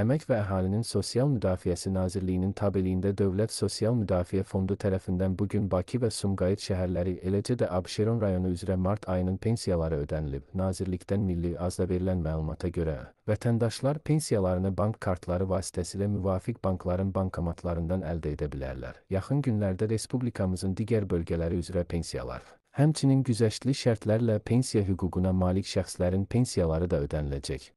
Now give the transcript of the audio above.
Əmək və Əhalinin Sosial Müdafiəsi Nazirliyinin tabeliyində Dövlət Sosial Müdafiə Fondu tərəfindən bu gün Bakı və Sumqayıt şəhərləri, eləcə də Abşeron rayonu üzrə mart ayının pensiyaları ödənilib. Nazirlikdən Milli Azda verilən məlumata görə, vətəndaşlar pensiyalarını bank kartları vasitəsilə müvafiq bankların bankomatlarından əldə edə bilərlər. Yaxın günlərdə respublikamızın digər bölgələri üzrə pensiyalar Həmçinin güzəştli şərtlərlə pensiya hüququna malik şəxslərin pensiyaları da ödəniləcək.